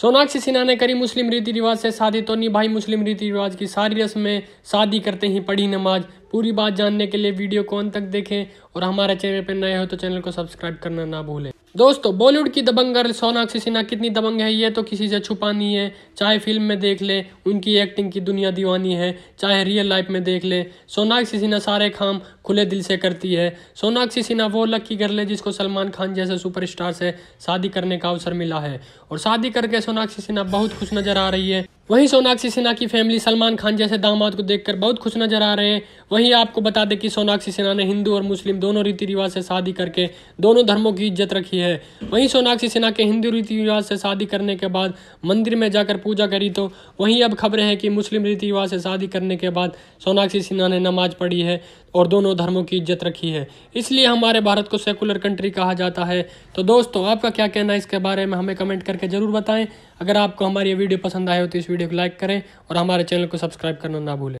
सोनाक्षी सिन्हा ने करी मुस्लिम रीति रिवाज से शादी तो नहीं भाई मुस्लिम रीति रिवाज की सारी रस्में शादी करते ही पढ़ी नमाज पूरी बात जानने के लिए वीडियो को अंत तक देखें और हमारे चैनल पर नए हो तो चैनल को सब्सक्राइब करना ना भूलें दोस्तों बॉलीवुड की दबंग गर्ल सोनाक्षी सिन्हा कितनी दबंग है ये तो किसी से छुपा नहीं है चाहे फिल्म में देख ले उनकी एक्टिंग की दुनिया दीवानी है चाहे रियल लाइफ में देख ले सोनाक्षी सिन्हा सारे काम खुले दिल से करती है सोनाक्षी सिन्हा वो लक्की गर्ल है जिसको सलमान खान जैसे सुपरस्टार से शादी करने का अवसर मिला है और शादी करके सोनाक्षी सिन्हा बहुत खुश नजर आ रही है वहीं सोनाक्षी सिन्हा की फैमिली सलमान खान जैसे दामाद को देखकर बहुत खुश नजर आ रहे हैं वहीं आपको बता दें कि सोनाक्षी सिन्हा ने हिंदू और मुस्लिम दोनों रीति रिवाज से शादी करके दोनों धर्मों की इज्जत रखी है वहीं सोनाक्षी सिन्हा के हिंदू रीति रिवाज से शादी करने के बाद मंदिर में जाकर पूजा करी तो वहीं अब खबरें हैं कि मुस्लिम रीति रिवाज से शादी करने के बाद सोनाक्षी सिन्हा ने नमाज पढ़ी है और दोनों धर्मों की इज्जत रखी है इसलिए हमारे भारत को सेकुलर कंट्री कहा जाता है तो दोस्तों आपका क्या कहना है इसके बारे में हमें कमेंट करके ज़रूर बताएं अगर आपको हमारी ये वीडियो पसंद आए हो तो इस वीडियो को लाइक करें और हमारे चैनल को सब्सक्राइब करना ना भूलें